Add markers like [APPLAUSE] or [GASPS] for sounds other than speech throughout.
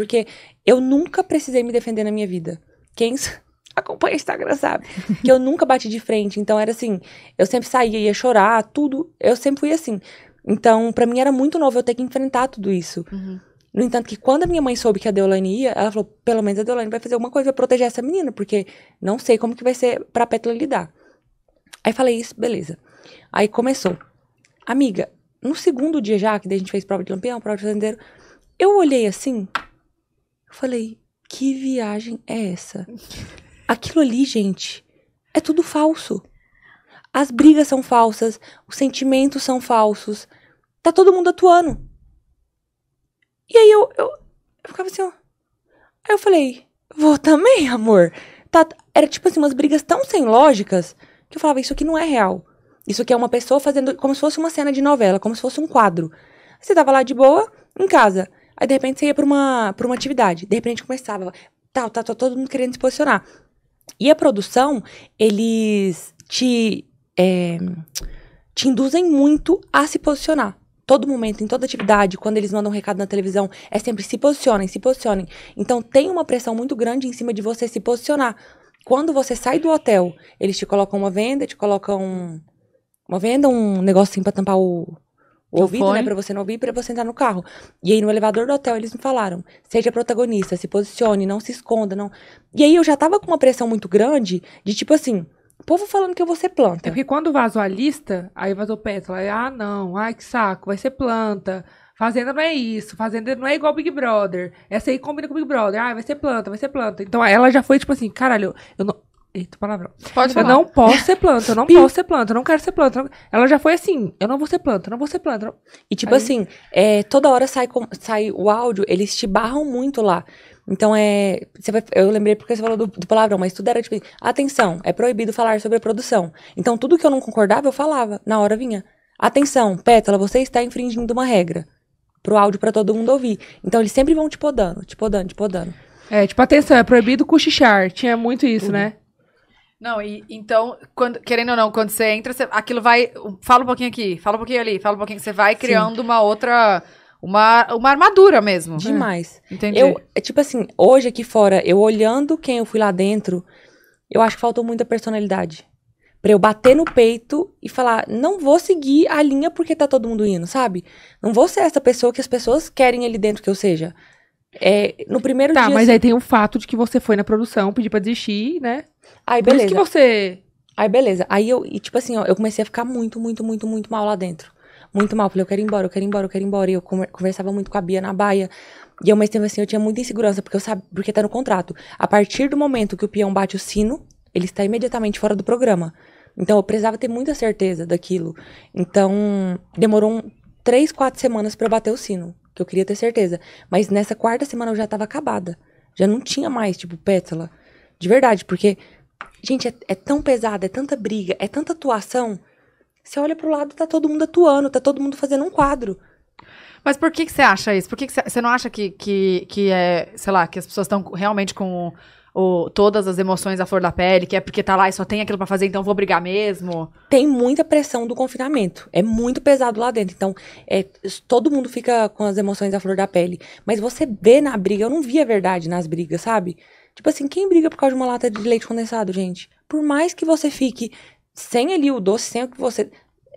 Porque eu nunca precisei me defender na minha vida. Quem [LAUGHS] acompanha o Instagram sabe [LAUGHS] que eu nunca bati de frente. Então era assim, eu sempre saía, ia chorar, tudo. Eu sempre fui assim. Então, para mim era muito novo eu ter que enfrentar tudo isso. Uhum. No entanto, que quando a minha mãe soube que a Deolane ia, ela falou: pelo menos a Deolane vai fazer alguma coisa vai proteger essa menina, porque não sei como que vai ser pra Pétala lidar. Aí falei isso, beleza. Aí começou. Amiga, no segundo dia já, que a gente fez prova de campeão, prova de fazendeiro, eu olhei assim, eu falei, que viagem é essa? Aquilo ali, gente, é tudo falso. As brigas são falsas, os sentimentos são falsos. Tá todo mundo atuando. E aí eu, eu, eu ficava assim, ó. Aí eu falei, vou também, amor. Tá, era tipo assim, umas brigas tão sem lógicas que eu falava, isso aqui não é real. Isso aqui é uma pessoa fazendo como se fosse uma cena de novela, como se fosse um quadro. Você tava lá de boa, em casa. Aí, de repente, você ia pra uma, pra uma atividade. De repente, começava. Tá, tá, tá todo mundo querendo se posicionar. E a produção, eles te, é, te induzem muito a se posicionar. Todo momento, em toda atividade, quando eles mandam um recado na televisão, é sempre se posicionem, se posicionem. Então tem uma pressão muito grande em cima de você se posicionar. Quando você sai do hotel, eles te colocam uma venda, te colocam uma venda, um negocinho pra tampar o, o ouvido, né, fone. né? Pra você não ouvir, pra você entrar no carro. E aí, no elevador do hotel, eles me falaram: seja protagonista, se posicione, não se esconda, não. E aí, eu já tava com uma pressão muito grande de tipo assim. O povo falando que eu vou ser planta. É porque quando vazou a lista, aí vazou pétala. Aí, ah, não, ai que saco, vai ser planta. Fazenda não é isso, Fazenda não é igual Big Brother. Essa aí combina com Big Brother. Ah, vai ser planta, vai ser planta. Então ela já foi tipo assim, caralho, eu não, Eita, palavrão. Pode falar. Eu não posso ser planta, eu não [LAUGHS] posso ser planta, eu não quero ser planta. Não... Ela já foi assim, eu não vou ser planta, eu não vou ser planta. Não... E tipo Aí... assim, é, toda hora sai, com, sai o áudio, eles te barram muito lá. Então é. Você vai, eu lembrei porque você falou do, do palavrão, mas tudo era tipo, atenção, é proibido falar sobre a produção. Então tudo que eu não concordava, eu falava. Na hora vinha. Atenção, pétala, você está infringindo uma regra. Pro áudio para todo mundo ouvir. Então eles sempre vão te podando, te podando, te podando. É, tipo, atenção, é proibido cochichar. Tinha muito isso, né? Não, e então, quando, querendo ou não, quando você entra, você, aquilo vai. Fala um pouquinho aqui, fala um pouquinho ali, fala um pouquinho. Você vai criando Sim. uma outra. Uma, uma armadura mesmo. Né? Demais. É. Entendi. Eu, é tipo assim, hoje aqui fora, eu olhando quem eu fui lá dentro, eu acho que faltou muita personalidade. Pra eu bater no peito e falar, não vou seguir a linha porque tá todo mundo indo, sabe? Não vou ser essa pessoa que as pessoas querem ali dentro que eu seja. É, no primeiro tá, dia. Tá, mas assim... aí tem o fato de que você foi na produção, pediu pra desistir, né? Aí, beleza. Por isso que você. Aí, beleza. Aí eu, e tipo assim, ó, eu comecei a ficar muito, muito, muito, muito mal lá dentro. Muito mal. Falei, eu quero ir embora, eu quero ir embora, eu quero ir embora. E eu conversava muito com a Bia na baia. E eu, mas tempo assim, eu tinha muita insegurança, porque eu sabia, porque tá no contrato. A partir do momento que o peão bate o sino, ele está imediatamente fora do programa. Então eu precisava ter muita certeza daquilo. Então, demorou um, três, quatro semanas para eu bater o sino porque eu queria ter certeza. Mas nessa quarta semana eu já tava acabada. Já não tinha mais, tipo, pétala. De verdade, porque, gente, é, é tão pesado, é tanta briga, é tanta atuação. Você olha pro lado, tá todo mundo atuando, tá todo mundo fazendo um quadro. Mas por que, que você acha isso? Por que, que você, você não acha que, que, que é, sei lá, que as pessoas estão realmente com o, todas as emoções à flor da pele, que é porque tá lá e só tem aquilo para fazer, então vou brigar mesmo. Tem muita pressão do confinamento. É muito pesado lá dentro. Então, é, todo mundo fica com as emoções à flor da pele. Mas você vê na briga, eu não vi a verdade nas brigas, sabe? Tipo assim, quem briga por causa de uma lata de leite condensado, gente? Por mais que você fique sem ali o doce, sem o que você.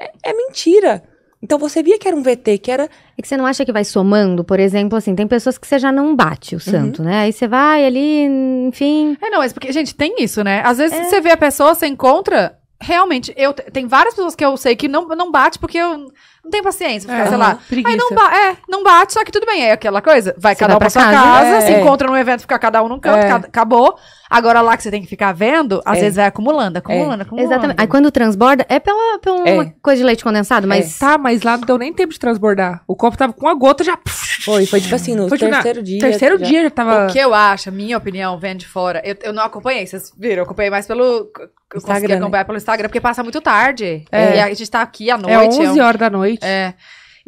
é, é mentira. Então você via que era um VT, que era. É que você não acha que vai somando, por exemplo, assim, tem pessoas que você já não bate o uhum. santo, uhum. né? Aí você vai ali, enfim. É, não, mas porque, gente, tem isso, né? Às vezes é. você vê a pessoa, você encontra, realmente, eu tem várias pessoas que eu sei que não, não bate porque eu não tenho paciência pra ficar, é, sei lá. Preguiça. Aí não, é, não bate, só que tudo bem. É aquela coisa, vai Você cada vai um pra sua casa, casa é, se é. encontra num evento, fica cada um num canto, é. cada, acabou. Agora lá que você tem que ficar vendo, às é. vezes vai acumulando, é. acumulando, é. acumulando. Exatamente. Aí quando transborda, é pela, pela é. coisa de leite condensado, mas. É. Tá, mas lá não deu nem tempo de transbordar. O copo tava com a gota já. Puf, foi, foi tipo assim, no foi terceiro dia. Terceiro dia já tava. O que eu acho, minha opinião, vendo de fora. Eu, eu não acompanhei, vocês viram, eu acompanhei mais pelo. Eu Instagram, consegui né? acompanhar né? pelo Instagram, porque passa muito tarde. É. E a gente tá aqui à é noite. É 11 horas da noite. É.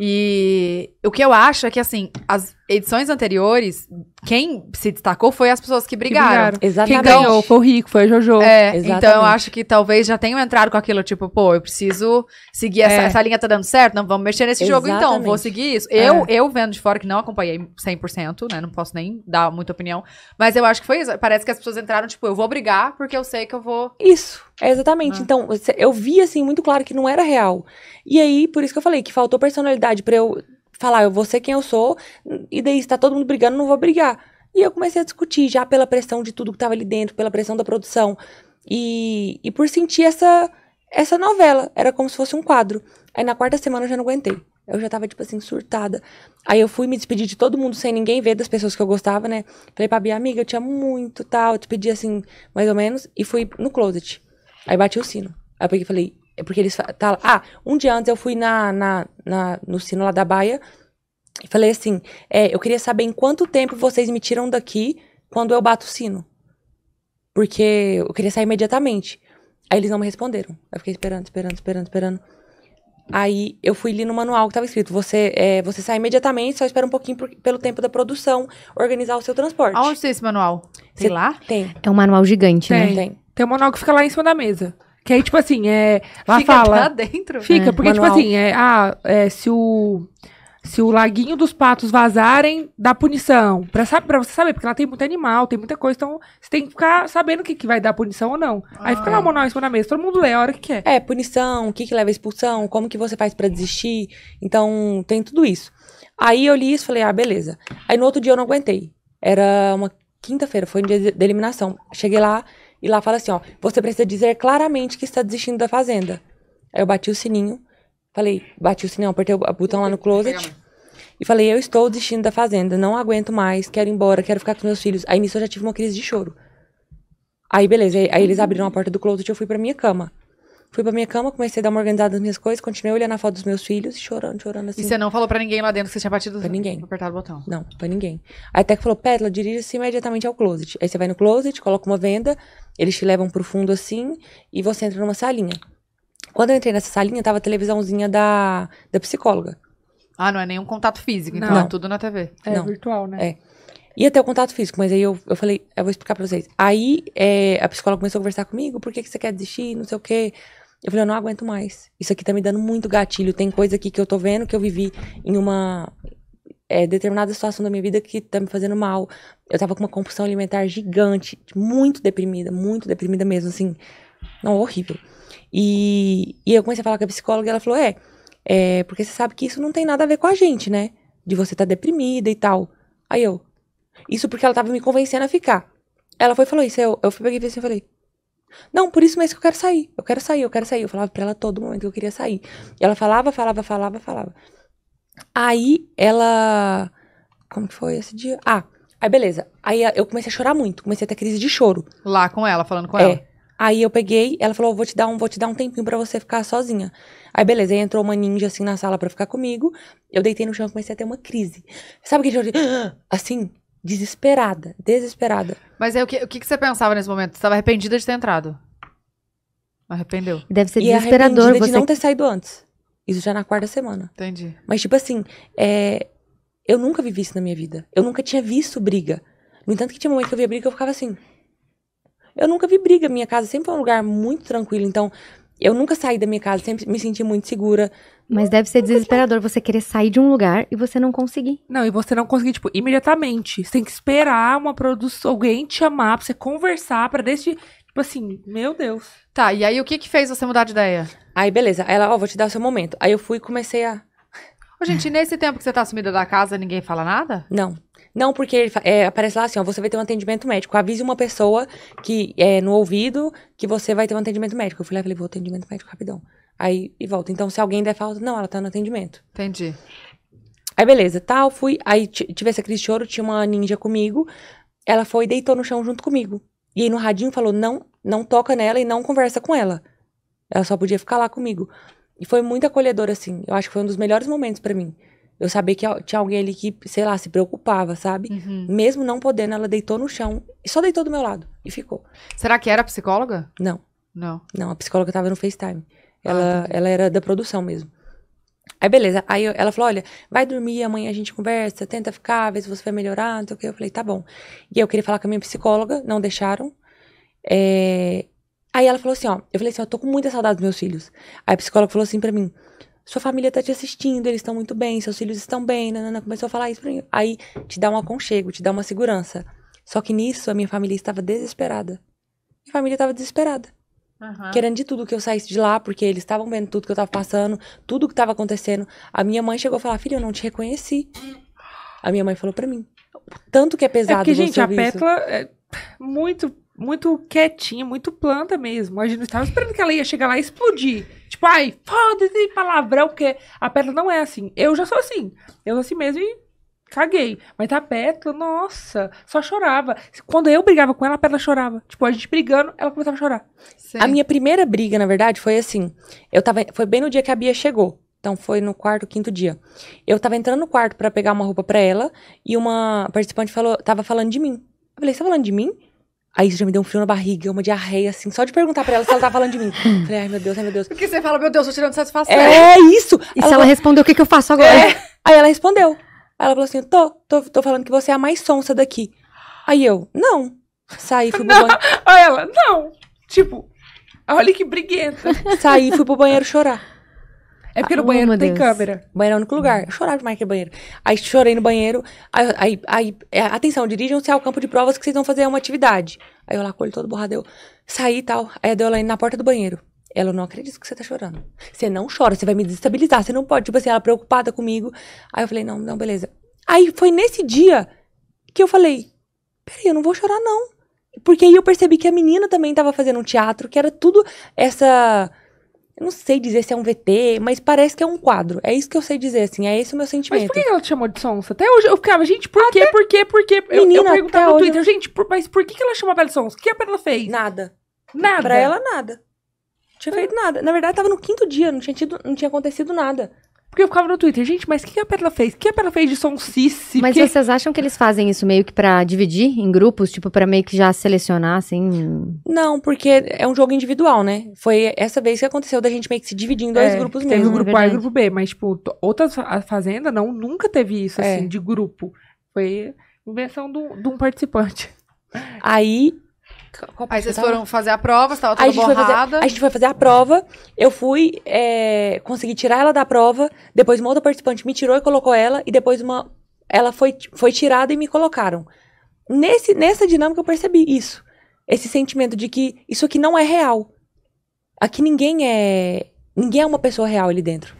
E o que eu acho é que, assim, as edições anteriores, quem se destacou foi as pessoas que brigaram. Que brigaram. Exatamente. Quem então, ganhou foi o Rico, foi o Jojo. É, Exatamente. então eu acho que talvez já tenham entrado com aquilo, tipo, pô, eu preciso seguir essa, é. essa linha, tá dando certo? Não, vamos mexer nesse Exatamente. jogo então, vou seguir isso. É. Eu, eu vendo de fora, que não acompanhei 100%, né, não posso nem dar muita opinião, mas eu acho que foi isso. Parece que as pessoas entraram, tipo, eu vou brigar porque eu sei que eu vou... Isso. É, exatamente. Ah. Então, eu vi, assim, muito claro que não era real. E aí, por isso que eu falei que faltou personalidade para eu falar, eu vou ser quem eu sou, e daí está todo mundo brigando, não vou brigar. E eu comecei a discutir já pela pressão de tudo que tava ali dentro, pela pressão da produção. E, e por sentir essa, essa novela. Era como se fosse um quadro. Aí na quarta semana eu já não aguentei. Eu já tava, tipo assim, surtada. Aí eu fui me despedir de todo mundo sem ninguém ver, das pessoas que eu gostava, né? Falei pra Bia, amiga, eu te amo muito, tal. Eu te pedi assim, mais ou menos. E fui no closet. Aí bati o sino. Aí eu peguei e falei, é porque eles tá lá. Ah, um dia antes eu fui na, na, na, no sino lá da Baia e falei assim: é, eu queria saber em quanto tempo vocês me tiram daqui quando eu bato o sino. Porque eu queria sair imediatamente. Aí eles não me responderam. Eu fiquei esperando, esperando, esperando, esperando. Aí eu fui ali no manual que estava escrito: você, é, você sai imediatamente, só espera um pouquinho por, pelo tempo da produção organizar o seu transporte. Aonde tem esse manual? Sei lá? Tem. É um manual gigante, tem. né? Tem. Tem um manual que fica lá em cima da mesa. Que aí, tipo assim, é. Lá fica fala. dentro? Fica, é, porque, tipo manual. tipo assim, é. Ah, é, se o. Se o laguinho dos patos vazarem, dá punição. Pra, pra você saber, porque lá tem muito animal, tem muita coisa, então você tem que ficar sabendo o que, que vai dar punição ou não. Ah. Aí fica lá o ah. manual em cima da mesa, todo mundo lê a hora que quer. É, punição, o que, que leva à expulsão, como que você faz para desistir. Então, tem tudo isso. Aí eu li isso falei, ah, beleza. Aí no outro dia eu não aguentei. Era uma quinta-feira, foi um dia de eliminação. Cheguei lá, e lá fala assim, ó, você precisa dizer claramente que está desistindo da fazenda. Aí eu bati o sininho, falei, bati o sininho, apertei o botão lá no closet. E falei, eu estou desistindo da fazenda, não aguento mais, quero ir embora, quero ficar com meus filhos. Aí nisso eu já tive uma crise de choro. Aí beleza, aí, aí eles abriram a porta do closet e eu fui pra minha cama. Fui pra minha cama, comecei a dar uma organizada nas minhas coisas, continuei olhando a foto dos meus filhos, chorando, chorando assim. E você não falou pra ninguém lá dentro que você tinha batido? Pra ninguém. Apertado o botão. Não, pra ninguém. Aí até que falou, pedro dirija-se imediatamente ao closet. Aí você vai no closet, coloca uma venda, eles te levam pro fundo assim, e você entra numa salinha. Quando eu entrei nessa salinha, tava a televisãozinha da, da psicóloga. Ah, não é nenhum contato físico, então não. é tudo na TV. É não. virtual, né? É. Ia ter o contato físico, mas aí eu, eu falei, eu vou explicar pra vocês. Aí é, a psicóloga começou a conversar comigo, por que, que você quer desistir, não sei o quê. Eu falei, eu não aguento mais. Isso aqui tá me dando muito gatilho. Tem coisa aqui que eu tô vendo que eu vivi em uma é, determinada situação da minha vida que tá me fazendo mal. Eu tava com uma compulsão alimentar gigante, muito deprimida, muito deprimida mesmo, assim. Não, horrível. E, e eu comecei a falar com a psicóloga e ela falou: é, é, porque você sabe que isso não tem nada a ver com a gente, né? De você tá deprimida e tal. Aí eu, isso porque ela tava me convencendo a ficar. Ela foi e falou isso. Eu, eu peguei e falei: assim, não, por isso mesmo que eu quero sair. Eu quero sair, eu quero sair. Eu falava pra ela todo momento que eu queria sair. E ela falava, falava, falava, falava. Aí ela. Como que foi esse dia? Ah, aí beleza. Aí eu comecei a chorar muito, comecei a ter crise de choro. Lá com ela, falando com é. ela. Aí eu peguei, ela falou: vou te dar um, vou te dar um tempinho para você ficar sozinha. Aí beleza, aí entrou uma ninja assim na sala para ficar comigo. Eu deitei no chão e comecei a ter uma crise. Sabe aquele choro de, [GASPS] assim? desesperada, desesperada. Mas é o que, o que, você pensava nesse momento? Você estava arrependida de ter entrado? Arrependeu. Deve ser e é desesperador. Você... de não ter saído antes. Isso já na quarta semana. Entendi. Mas, tipo assim, é... eu nunca vivi isso na minha vida. Eu nunca tinha visto briga. No entanto, que tinha momento que eu via briga, eu ficava assim. Eu nunca vi briga. Minha casa sempre foi um lugar muito tranquilo. Então, eu nunca saí da minha casa, sempre me senti muito segura. Mas deve ser desesperador você querer sair de um lugar e você não conseguir. Não, e você não conseguir, tipo, imediatamente. Você tem que esperar uma produção, alguém te chamar pra você conversar, pra desde. Tipo assim, meu Deus. Tá, e aí o que que fez você mudar de ideia? Aí, beleza. ela, ó, oh, vou te dar seu momento. Aí eu fui e comecei a. Ô, gente, nesse tempo que você tá sumida da casa, ninguém fala nada? Não. Não, porque ele, é, aparece lá assim, ó, você vai ter um atendimento médico. Avise uma pessoa que é no ouvido que você vai ter um atendimento médico. Eu falei lá ah, falei, vou atendimento médico rapidão. Aí e volta. Então, se alguém der falta, não, ela tá no atendimento. Entendi. Aí, beleza, tal, fui. Aí tive essa crise de choro, tinha uma ninja comigo. Ela foi e deitou no chão junto comigo. E aí no radinho falou: não, não toca nela e não conversa com ela. Ela só podia ficar lá comigo. E foi muito acolhedor, assim. Eu acho que foi um dos melhores momentos para mim eu sabia que tinha alguém ali que, sei lá, se preocupava, sabe? Uhum. Mesmo não podendo, ela deitou no chão e só deitou do meu lado e ficou. Será que era psicóloga? Não. Não. Não, a psicóloga tava no FaceTime. Ela, ah, ela era da produção mesmo. Aí beleza, aí eu, ela falou, olha, vai dormir, amanhã a gente conversa, tenta ficar, vê se você vai melhorar, não sei o que. Eu falei, tá bom. E eu queria falar com a minha psicóloga, não deixaram. É... Aí ela falou assim, ó, eu falei assim, ó, tô com muita saudade dos meus filhos. Aí a psicóloga falou assim pra mim, sua família tá te assistindo, eles estão muito bem, seus filhos estão bem, nanana, começou a falar isso pra mim. Aí te dá um aconchego, te dá uma segurança. Só que nisso a minha família estava desesperada. Minha família estava desesperada. Uhum. Querendo de tudo que eu saísse de lá, porque eles estavam vendo tudo que eu tava passando, tudo que tava acontecendo. A minha mãe chegou a falar: Filha, eu não te reconheci. A minha mãe falou para mim. Tanto que é, é pesado é porque, gente, a Petla é muito muito quietinha, muito planta mesmo. A gente não estava esperando que ela ia chegar lá e explodir. Tipo, ai, foda-se, palavrão, porque a Pétala não é assim. Eu já sou assim. Eu sou assim mesmo e caguei. Mas a Pétala, nossa, só chorava. Quando eu brigava com ela, a Pétala chorava. Tipo, a gente brigando, ela começava a chorar. Sim. A minha primeira briga, na verdade, foi assim. Eu tava, foi bem no dia que a Bia chegou. Então foi no quarto, quinto dia. Eu tava entrando no quarto para pegar uma roupa para ela e uma participante falou, tava falando de mim. Eu falei, você tá falando de mim? Aí já me deu um frio na barriga, uma diarreia, assim, só de perguntar pra ela se ela tava tá falando de mim. [LAUGHS] Falei, ai meu Deus, ai meu Deus. Porque você fala, meu Deus, tô tirando satisfação. É isso! E ela se ela falou... respondeu, o que, que eu faço agora? É. Aí ela respondeu. Aí ela falou assim: tô, tô, tô falando que você é a mais sonsa daqui. Aí eu, não. Saí, fui pro banheiro. Aí ela, não. Tipo, olha que briguenta. Saí, fui pro banheiro chorar. É porque ah, no banheiro não tem câmera. Banheiro é o único lugar. Eu chorava demais que banheiro. Aí chorei no banheiro. Aí, aí, aí é, atenção, dirijam-se ao campo de provas que vocês vão fazer uma atividade. Aí eu lá com todo borrado, eu saí e tal. Aí ela indo na porta do banheiro. Ela, eu não acredito que você tá chorando. Você não chora, você vai me desestabilizar, você não pode. Tipo assim, ela preocupada comigo. Aí eu falei, não, não, beleza. Aí foi nesse dia que eu falei, peraí, eu não vou chorar não. Porque aí eu percebi que a menina também tava fazendo um teatro, que era tudo essa eu não sei dizer se é um VT, mas parece que é um quadro. É isso que eu sei dizer, assim. É esse o meu sentimento. Mas por que ela te chamou de sonsa? Até hoje eu ficava, gente, por quê? Por quê? Por quê? Eu, Menina, eu perguntava no hoje... Twitter, gente, por... mas por que, que ela a Bela de sonsa? O que a Bela fez? Nada. Nada? Pra ela, nada. Não tinha é. feito nada. Na verdade, tava no quinto dia, não tinha, tido, não tinha acontecido nada. Porque eu ficava no Twitter, gente, mas o que a Pétala fez? O que a Pétala fez de som Mas que... vocês acham que eles fazem isso meio que pra dividir em grupos? Tipo, pra meio que já selecionar, assim? Não, porque é um jogo individual, né? Foi essa vez que aconteceu da gente meio que se dividir em dois é, grupos mesmo. Teve o grupo é A e o grupo B, mas, tipo, outras fazendas não, nunca teve isso, é. assim, de grupo. Foi invenção de um participante. Aí Aí vocês tava? foram fazer a prova, você tava toda a borrada. Fazer, a gente foi fazer a prova, eu fui, é, consegui tirar ela da prova, depois uma outra participante me tirou e colocou ela, e depois uma, ela foi, foi tirada e me colocaram. Nesse, nessa dinâmica eu percebi isso. Esse sentimento de que isso aqui não é real. Aqui ninguém é, ninguém é uma pessoa real ali dentro.